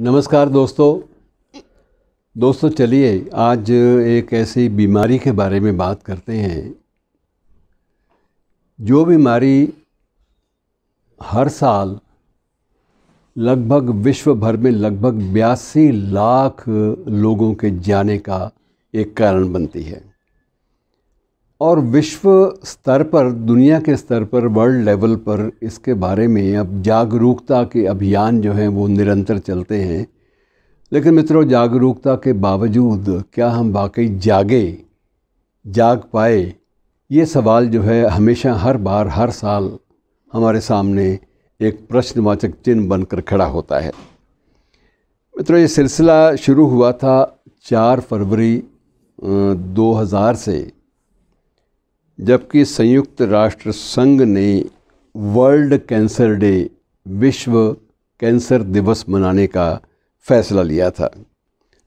नमस्कार दोस्तों दोस्तों चलिए आज एक ऐसी बीमारी के बारे में बात करते हैं जो बीमारी हर साल लगभग विश्व भर में लगभग बयासी लाख लोगों के जाने का एक कारण बनती है और विश्व स्तर पर दुनिया के स्तर पर वर्ल्ड लेवल पर इसके बारे में अब जागरूकता के अभियान जो हैं वो निरंतर चलते हैं लेकिन मित्रों जागरूकता के बावजूद क्या हम वाकई जागे जाग पाए ये सवाल जो है हमेशा हर बार हर साल हमारे सामने एक प्रश्नवाचक चिन्ह बनकर खड़ा होता है मित्रों ये सिलसिला शुरू हुआ था चार फरवरी 2000 से जबकि संयुक्त राष्ट्र संघ ने वर्ल्ड कैंसर डे विश्व कैंसर दिवस मनाने का फैसला लिया था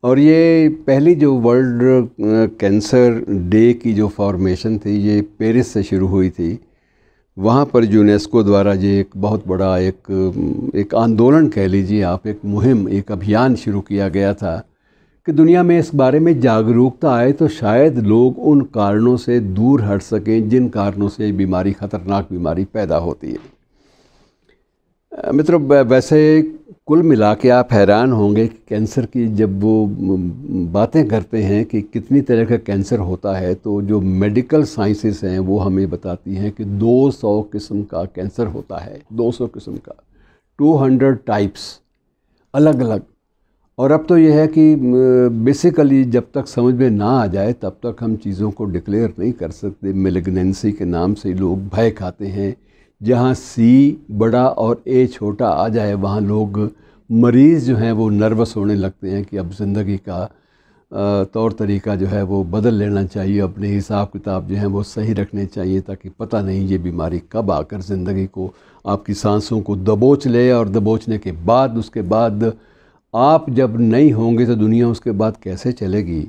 और ये पहली जो वर्ल्ड कैंसर डे की जो फॉर्मेशन थी ये पेरिस से शुरू हुई थी वहाँ पर यूनेस्को द्वारा ये एक बहुत बड़ा एक एक आंदोलन कह लीजिए आप एक मुहिम एक अभियान शुरू किया गया था कि दुनिया में इस बारे में जागरूकता आए तो शायद लोग उन कारणों से दूर हट सकें जिन कारणों से बीमारी ख़तरनाक बीमारी पैदा होती है मित्रों वैसे कुल मिला के आप हैरान होंगे कि कैंसर की जब वो बातें करते हैं कि कितनी तरह का कैंसर होता है तो जो मेडिकल साइंसेस हैं वो हमें बताती हैं कि 200 किस्म का कैंसर होता है 200 किस्म का 200 टाइप्स अलग अलग और अब तो यह है कि बेसिकली जब तक समझ में ना आ जाए तब तक हम चीज़ों को डिक्लेयर नहीं कर सकते मेलेगनेंसी के नाम से लोग भय खाते हैं जहाँ सी बड़ा और ए छोटा आ जाए वहाँ लोग मरीज़ जो हैं वो नर्वस होने लगते हैं कि अब ज़िंदगी का तौर तरीका जो है वो बदल लेना चाहिए अपने हिसाब किताब जो है वो सही रखने चाहिए ताकि पता नहीं ये बीमारी कब आकर ज़िंदगी को आपकी सांसों को दबोच ले और दबोचने के बाद उसके बाद आप जब नहीं होंगे तो दुनिया उसके बाद कैसे चलेगी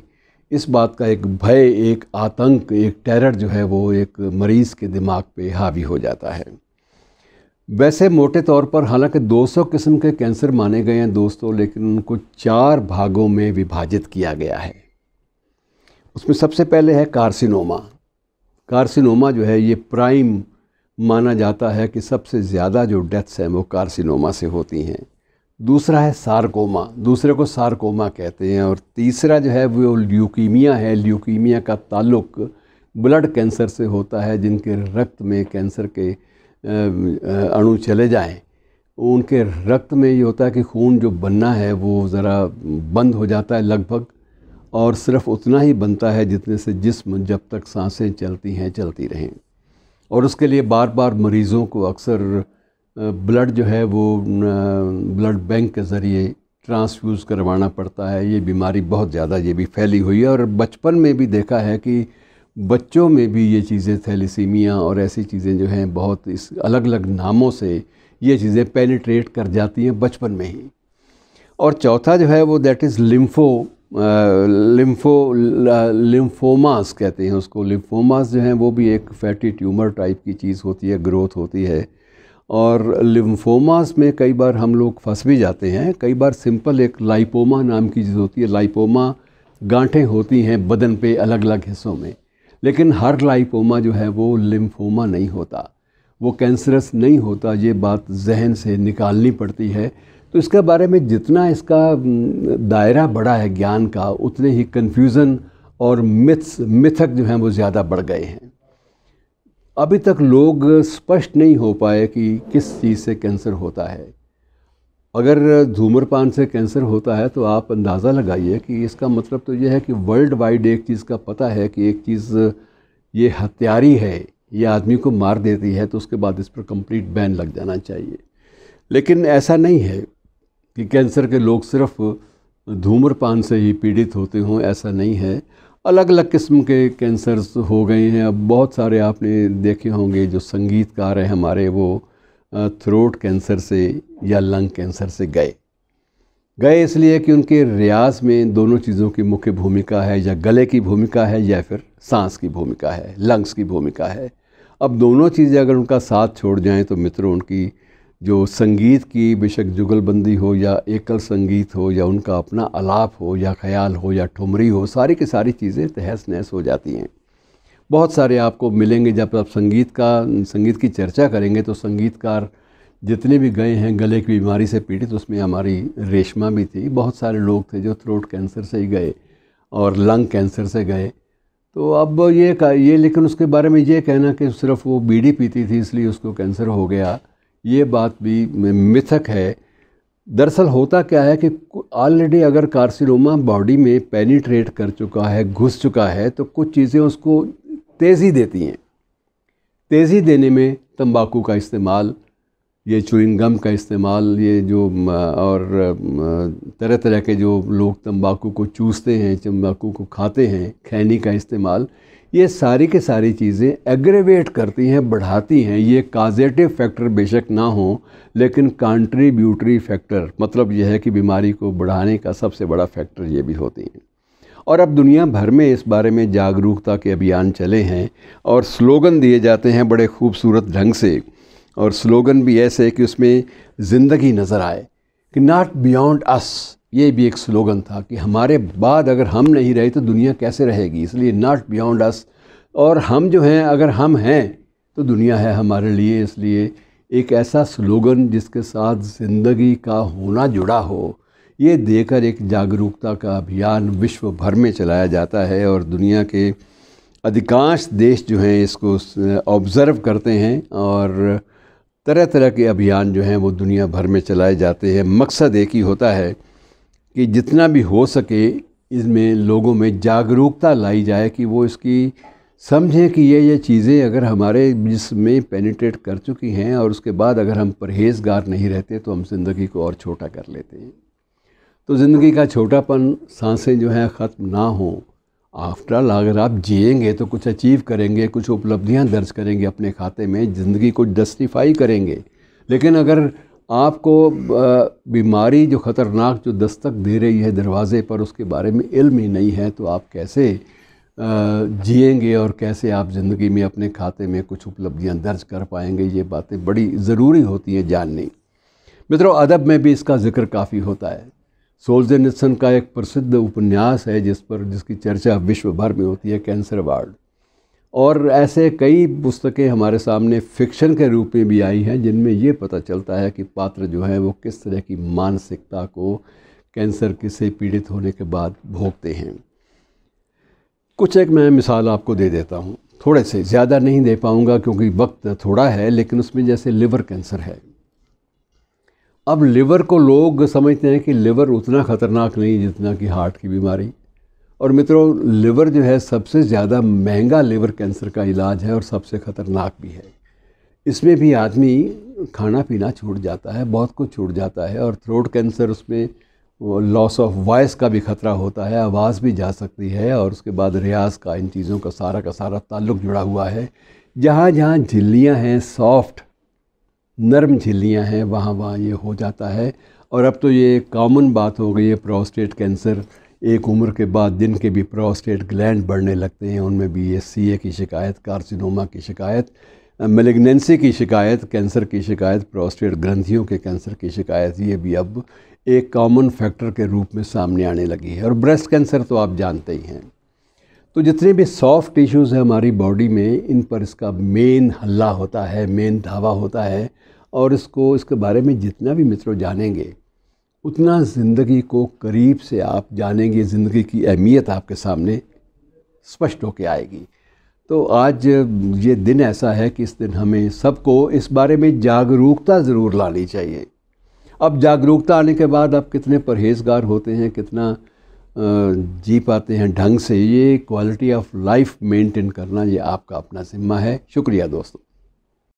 इस बात का एक भय एक आतंक एक टेरर जो है वो एक मरीज़ के दिमाग पे हावी हो जाता है वैसे मोटे तौर पर हालांकि 200 किस्म के कैंसर माने गए हैं दोस्तों लेकिन उनको चार भागों में विभाजित किया गया है उसमें सबसे पहले है कार्सिनोमा कार्सिनोमा जो है ये प्राइम माना जाता है कि सबसे ज़्यादा जो डेथ्स हैं वो कार्सिनोमा से होती हैं दूसरा है सारकोमा दूसरे को सारकोमा कहते हैं और तीसरा जो है वो ल्यूकीमिया है ल्यूकीमिया का ताल्लुक ब्लड कैंसर से होता है जिनके रक्त में कैंसर के अणु चले जाएं उनके रक्त में ये होता है कि खून जो बनना है वो ज़रा बंद हो जाता है लगभग और सिर्फ उतना ही बनता है जितने से जिस्म जब तक सांसें चलती हैं चलती रहें और उसके लिए बार बार मरीज़ों को अक्सर ब्लड जो है वो ब्लड बैंक के ज़रिए ट्रांसफ्यूज़ करवाना पड़ता है ये बीमारी बहुत ज़्यादा ये भी फैली हुई है और बचपन में भी देखा है कि बच्चों में भी ये चीज़ें थैलीसीमिया और ऐसी चीज़ें जो हैं बहुत इस अलग अलग नामों से ये चीज़ें पेनिट्रेट कर जाती हैं बचपन में ही और चौथा जो है वो that is lympho lympho lymphomas कहते हैं उसको लिम्फोमास जो हैं वो भी एक फैटी ट्यूमर टाइप की चीज़ होती है ग्रोथ होती है और लिम्फोमास में कई बार हम लोग फंस भी जाते हैं कई बार सिंपल एक लाइपोमा नाम की चीज़ होती है लाइपोमा गांठें होती हैं बदन पे अलग अलग हिस्सों में लेकिन हर लाइपोमा जो है वो लिम्फोमा नहीं होता वो कैंसरस नहीं होता ये बात जहन से निकालनी पड़ती है तो इसके बारे में जितना इसका दायरा बड़ा है ज्ञान का उतने ही कन्फ्यूज़न और मिथ्स मिथक जो हैं वो ज़्यादा बढ़ गए हैं अभी तक लोग स्पष्ट नहीं हो पाए कि किस चीज़ से कैंसर होता है अगर धूम्रपान से कैंसर होता है तो आप अंदाज़ा लगाइए कि इसका मतलब तो यह है कि वर्ल्ड वाइड एक चीज़ का पता है कि एक चीज़ ये हत्यारी है ये आदमी को मार देती है तो उसके बाद इस पर कंप्लीट बैन लग जाना चाहिए लेकिन ऐसा नहीं है कि कैंसर के लोग सिर्फ धूम्रपान से ही पीड़ित होते हों ऐसा नहीं है अलग अलग किस्म के कैंसर्स हो गए हैं अब बहुत सारे आपने देखे होंगे जो संगीतकार हैं हमारे वो थ्रोट कैंसर से या लंग कैंसर से गए गए इसलिए कि उनके रियाज में दोनों चीज़ों की मुख्य भूमिका है या गले की भूमिका है या फिर सांस की भूमिका है लंग्स की भूमिका है अब दोनों चीज़ें अगर उनका साथ छोड़ जाएं तो मित्रों उनकी जो संगीत की बेशक जुगलबंदी हो या एकल संगीत हो या उनका अपना अलाप हो या ख्याल हो या ठुमरी हो सारी की सारी चीज़ें तहस नहस हो जाती हैं बहुत सारे आपको मिलेंगे जब आप संगीत का संगीत की चर्चा करेंगे तो संगीतकार जितने भी गए हैं गले की बीमारी से पीड़ित तो उसमें हमारी रेशमा भी थी बहुत सारे लोग थे जो थ्रोट कैंसर से ही गए और लंग कैंसर से गए तो अब ये ये लेकिन उसके बारे में ये कहना कि सिर्फ वो बीड़ी पीती थी इसलिए उसको कैंसर हो गया ये बात भी मिथक है दरअसल होता क्या है कि ऑलरेडी अगर कार्सिनोमा बॉडी में पेनिट्रेट कर चुका है घुस चुका है तो कुछ चीज़ें उसको तेज़ी देती हैं तेज़ी देने में तंबाकू का इस्तेमाल ये चुइंग गम का इस्तेमाल ये जो और तरह तरह के जो लोग तंबाकू को चूसते हैं तंबाकू को खाते हैं खैनी का इस्तेमाल ये सारी के सारी चीज़ें एग्रेवेट करती हैं बढ़ाती हैं ये काजेटिव फैक्टर बेशक ना हो लेकिन कंट्रीब्यूटरी फैक्टर मतलब यह है कि बीमारी को बढ़ाने का सबसे बड़ा फैक्टर ये भी होती हैं और अब दुनिया भर में इस बारे में जागरूकता के अभियान चले हैं और स्लोगन दिए जाते हैं बड़े खूबसूरत ढंग से और स्लोगन भी ऐसे कि उसमें ज़िंदगी नज़र आए कि नॉट बियॉन्ड अस ये भी एक स्लोगन था कि हमारे बाद अगर हम नहीं रहे तो दुनिया कैसे रहेगी इसलिए नॉट बियॉन्ड अस और हम जो हैं अगर हम हैं तो दुनिया है हमारे लिए इसलिए एक ऐसा स्लोगन जिसके साथ ज़िंदगी का होना जुड़ा हो ये देकर एक जागरूकता का अभियान विश्व भर में चलाया जाता है और दुनिया के अधिकांश देश जो हैं इसको ऑब्ज़र्व करते हैं और तरह तरह के अभियान जो हैं वो दुनिया भर में चलाए जाते हैं मकसद एक ही होता है कि जितना भी हो सके इसमें लोगों में जागरूकता लाई जाए कि वो इसकी समझें कि ये ये चीज़ें अगर हमारे जिसमें पेनिट्रेट कर चुकी हैं और उसके बाद अगर हम परहेजगार नहीं रहते तो हम ज़िंदगी को और छोटा कर लेते हैं तो ज़िंदगी का छोटापन सांसें जो हैं ख़त्म ना हों आफ्टरऑल अगर आप जिएंगे तो कुछ अचीव करेंगे कुछ उपलब्धियां दर्ज करेंगे अपने खाते में ज़िंदगी को जस्टिफाई करेंगे लेकिन अगर आपको बीमारी जो ख़तरनाक जो दस्तक दे रही है दरवाज़े पर उसके बारे में इल्म ही नहीं है तो आप कैसे जिएंगे और कैसे आप ज़िंदगी में अपने खाते में कुछ उपलब्धियां दर्ज कर पाएंगे ये बातें बड़ी ज़रूरी होती हैं जाननी मित्रों अदब में भी इसका जिक्र काफ़ी होता है सोल्जे का एक प्रसिद्ध उपन्यास है जिस पर जिसकी चर्चा विश्व भर में होती है कैंसर वार्ड और ऐसे कई पुस्तकें हमारे सामने फ़िक्शन के रूप में भी आई हैं जिनमें ये पता चलता है कि पात्र जो है वो किस तरह की मानसिकता को कैंसर से पीड़ित होने के बाद भोगते हैं कुछ एक मैं मिसाल आपको दे देता हूँ थोड़े से ज़्यादा नहीं दे पाऊँगा क्योंकि वक्त थोड़ा है लेकिन उसमें जैसे लिवर कैंसर है अब लिवर को लोग समझते हैं कि लिवर उतना ख़तरनाक नहीं जितना कि हार्ट की बीमारी और मित्रों लिवर जो है सबसे ज़्यादा महंगा लिवर कैंसर का इलाज है और सबसे ख़तरनाक भी है इसमें भी आदमी खाना पीना छूट जाता है बहुत कुछ छूट जाता है और थ्रोट कैंसर उसमें लॉस ऑफ वॉइस का भी खतरा होता है आवाज़ भी जा सकती है और उसके बाद रियाज का इन चीज़ों का सारा का सारा ताल्लुक जुड़ा हुआ है जहाँ जहाँ झिल्लियाँ हैं सॉफ्ट नरम झिल्लियाँ हैं वहाँ वहाँ ये हो जाता है और अब तो ये कॉमन बात हो गई है प्रोस्टेट कैंसर एक उम्र के बाद दिन के भी प्रोस्टेट ग्लैंड बढ़ने लगते हैं उनमें बी एस सी ए की शिकायत कार्सिनोमा की शिकायत मेलेगनेंसी की शिकायत कैंसर की शिकायत प्रोस्टेट ग्रंथियों के कैंसर की शिकायत ये भी अब एक कॉमन फैक्टर के रूप में सामने आने लगी है और ब्रेस्ट कैंसर तो आप जानते ही हैं तो जितने भी सॉफ्ट टिश्यूज़ हैं हमारी बॉडी में इन पर इसका मेन हल्ला होता है मेन धावा होता है और इसको इसके बारे में जितना भी मित्रों जानेंगे उतना ज़िंदगी को करीब से आप जानेंगे ज़िंदगी की अहमियत आपके सामने स्पष्ट होकर आएगी तो आज ये दिन ऐसा है कि इस दिन हमें सबको इस बारे में जागरूकता ज़रूर लानी चाहिए अब जागरूकता आने के बाद आप कितने परहेजगार होते हैं कितना जी पाते हैं ढंग से ये क्वालिटी ऑफ लाइफ मेंटेन करना ये आपका अपना ज़िम्मा है शुक्रिया दोस्तों